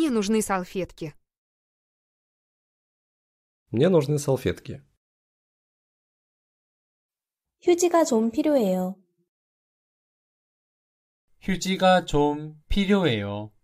Мне нужны салфетки. Мне нужны салфетки. 휴지가 좀 필요해요. 휴지가 좀 필요해요.